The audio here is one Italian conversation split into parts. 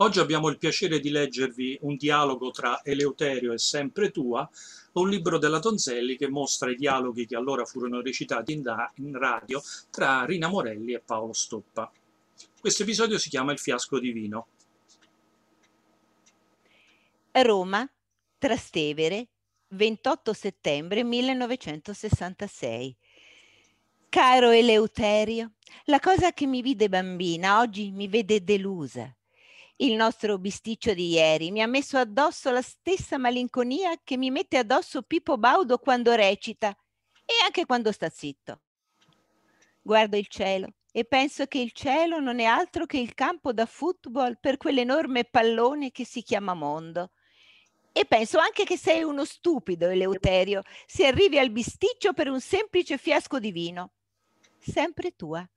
Oggi abbiamo il piacere di leggervi un dialogo tra Eleuterio e Sempre Tua, un libro della Tonzelli che mostra i dialoghi che allora furono recitati in, da, in radio tra Rina Morelli e Paolo Stoppa. Questo episodio si chiama Il fiasco divino. Roma, Trastevere, 28 settembre 1966. Caro Eleuterio, la cosa che mi vide bambina oggi mi vede delusa il nostro bisticcio di ieri, mi ha messo addosso la stessa malinconia che mi mette addosso Pippo Baudo quando recita e anche quando sta zitto. Guardo il cielo e penso che il cielo non è altro che il campo da football per quell'enorme pallone che si chiama mondo. E penso anche che sei uno stupido, Eleuterio, se arrivi al bisticcio per un semplice fiasco di vino. Sempre tua.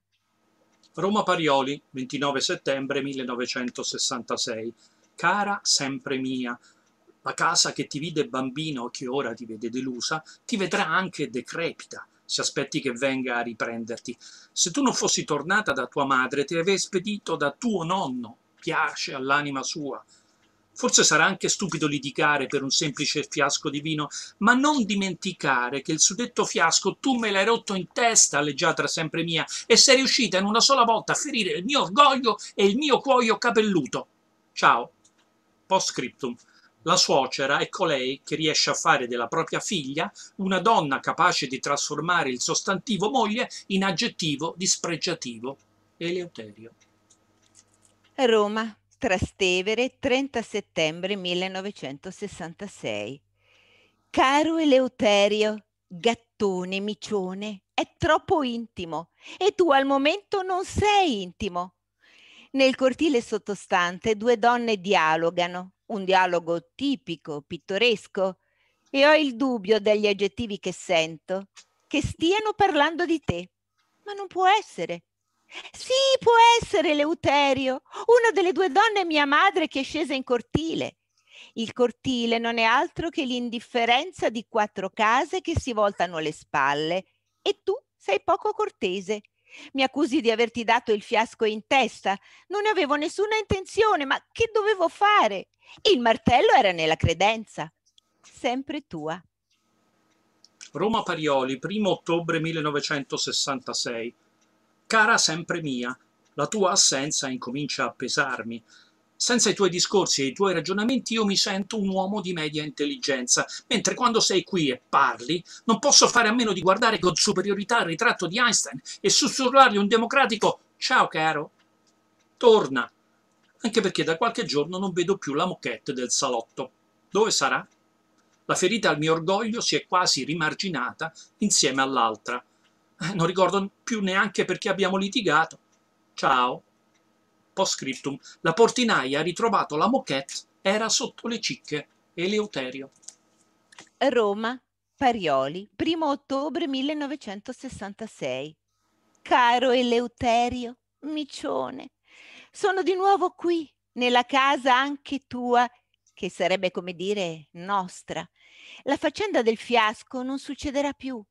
Roma Parioli, 29 settembre 1966. Cara sempre mia, la casa che ti vide bambino, che ora ti vede delusa, ti vedrà anche decrepita, se aspetti che venga a riprenderti. Se tu non fossi tornata da tua madre, ti avrei spedito da tuo nonno, piace all'anima sua, Forse sarà anche stupido litigare per un semplice fiasco di vino, ma non dimenticare che il suddetto fiasco tu me l'hai rotto in testa, leggiatra sempre mia, e sei riuscita in una sola volta a ferire il mio orgoglio e il mio cuoio capelluto. Ciao. Post scriptum. La suocera è colei che riesce a fare della propria figlia una donna capace di trasformare il sostantivo moglie in aggettivo dispregiativo. Eleuterio. Roma, Trastevere, 30 settembre 1966. Caro Eleuterio, gattone micione, è troppo intimo e tu al momento non sei intimo. Nel cortile sottostante due donne dialogano, un dialogo tipico, pittoresco, e ho il dubbio dagli aggettivi che sento che stiano parlando di te. Ma non può essere. Sì, può essere Eleuterio, una delle due donne mia madre che è scesa in cortile. Il cortile non è altro che l'indifferenza di quattro case che si voltano le spalle. E tu sei poco cortese. Mi accusi di averti dato il fiasco in testa. Non avevo nessuna intenzione, ma che dovevo fare? Il martello era nella credenza. Sempre tua. Roma Parioli, 1 ottobre 1966. Cara sempre mia, la tua assenza incomincia a pesarmi. Senza i tuoi discorsi e i tuoi ragionamenti io mi sento un uomo di media intelligenza, mentre quando sei qui e parli non posso fare a meno di guardare con superiorità il ritratto di Einstein e sussurrargli un democratico «Ciao caro, torna!» anche perché da qualche giorno non vedo più la moquette del salotto. Dove sarà? La ferita al mio orgoglio si è quasi rimarginata insieme all'altra, non ricordo più neanche perché abbiamo litigato. Ciao. Post scriptum. La portinaia ha ritrovato la moquette, era sotto le cicche. Eleuterio. Roma, Parioli, 1 ottobre 1966. Caro Eleuterio, micione, sono di nuovo qui, nella casa anche tua, che sarebbe come dire nostra. La faccenda del fiasco non succederà più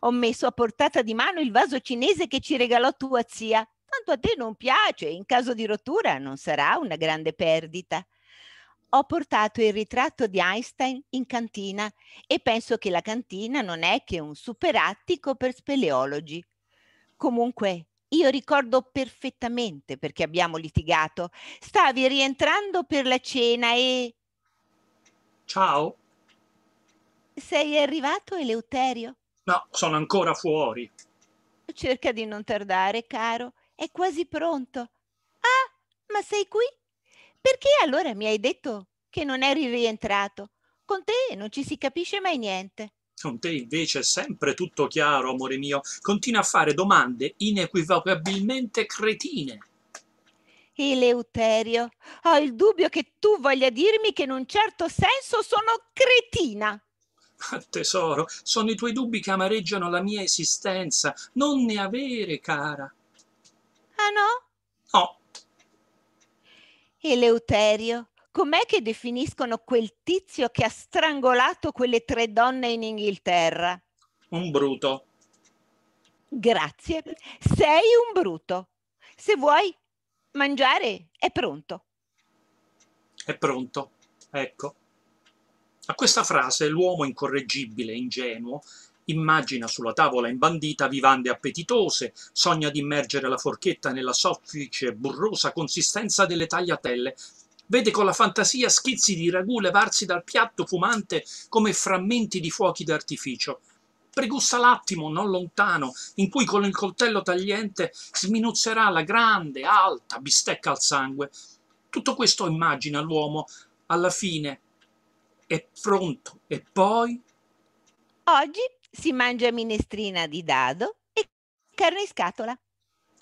ho messo a portata di mano il vaso cinese che ci regalò tua zia. Tanto a te non piace, in caso di rottura non sarà una grande perdita. Ho portato il ritratto di Einstein in cantina e penso che la cantina non è che un superattico per speleologi. Comunque, io ricordo perfettamente perché abbiamo litigato. Stavi rientrando per la cena e... Ciao. Sei arrivato, Eleuterio? No, sono ancora fuori. Cerca di non tardare, caro. È quasi pronto. Ah, ma sei qui? Perché allora mi hai detto che non eri rientrato? Con te non ci si capisce mai niente. Con te invece è sempre tutto chiaro, amore mio. Continua a fare domande inequivocabilmente cretine. Eleuterio, ho il dubbio che tu voglia dirmi che in un certo senso sono cretina. tesoro, sono i tuoi dubbi che amareggiano la mia esistenza. Non ne avere, cara. Ah no? No. Eleuterio, com'è che definiscono quel tizio che ha strangolato quelle tre donne in Inghilterra? Un bruto. Grazie, sei un bruto. Se vuoi mangiare, è pronto. È pronto, ecco. A questa frase l'uomo incorreggibile e ingenuo immagina sulla tavola imbandita vivande appetitose, sogna di immergere la forchetta nella soffice burrosa consistenza delle tagliatelle, vede con la fantasia schizzi di ragù levarsi dal piatto fumante come frammenti di fuochi d'artificio. Pregusta l'attimo non lontano in cui con il coltello tagliente sminuzzerà la grande, alta bistecca al sangue. Tutto questo immagina l'uomo alla fine è pronto. E poi? Oggi si mangia minestrina di dado e carne in scatola.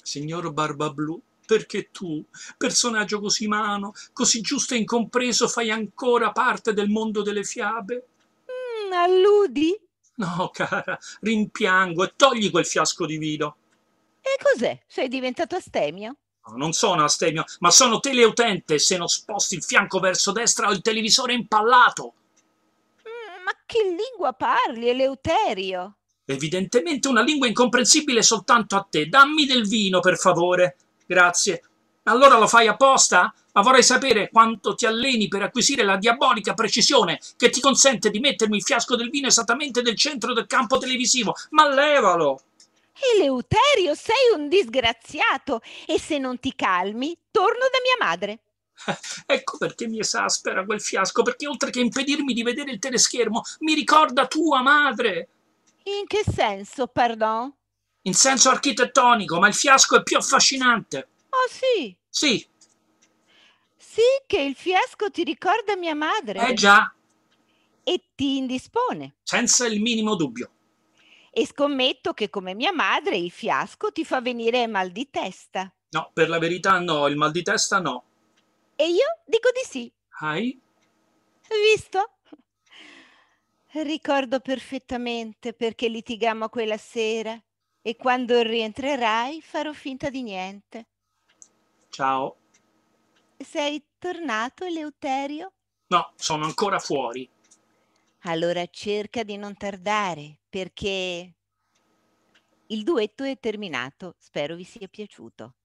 Signor Barbablu, perché tu, personaggio così mano così giusto e incompreso, fai ancora parte del mondo delle fiabe? Mm, alludi? No, cara, rimpiango e togli quel fiasco di vino. E cos'è? Sei diventato astemio? non sono astemio, ma sono teleutente se non sposti il fianco verso destra ho il televisore impallato. Mm, ma che lingua parli, Eleuterio? Evidentemente una lingua incomprensibile soltanto a te. Dammi del vino, per favore. Grazie. Allora lo fai apposta? Ma vorrei sapere quanto ti alleni per acquisire la diabolica precisione che ti consente di mettermi il fiasco del vino esattamente nel centro del campo televisivo. Ma levalo! Eleuterio, sei un disgraziato e se non ti calmi, torno da mia madre. Ecco perché mi esaspera quel fiasco, perché oltre che impedirmi di vedere il teleschermo, mi ricorda tua madre. In che senso, pardon? In senso architettonico, ma il fiasco è più affascinante. Oh sì. Sì. Sì, che il fiasco ti ricorda mia madre. Eh già. E ti indispone. Senza il minimo dubbio e scommetto che come mia madre il fiasco ti fa venire mal di testa. No, per la verità no, il mal di testa no. E io dico di sì. Hai? Visto? Ricordo perfettamente perché litigammo quella sera e quando rientrerai farò finta di niente. Ciao. Sei tornato, Eleuterio? No, sono ancora fuori. Allora cerca di non tardare perché il duetto è terminato. Spero vi sia piaciuto.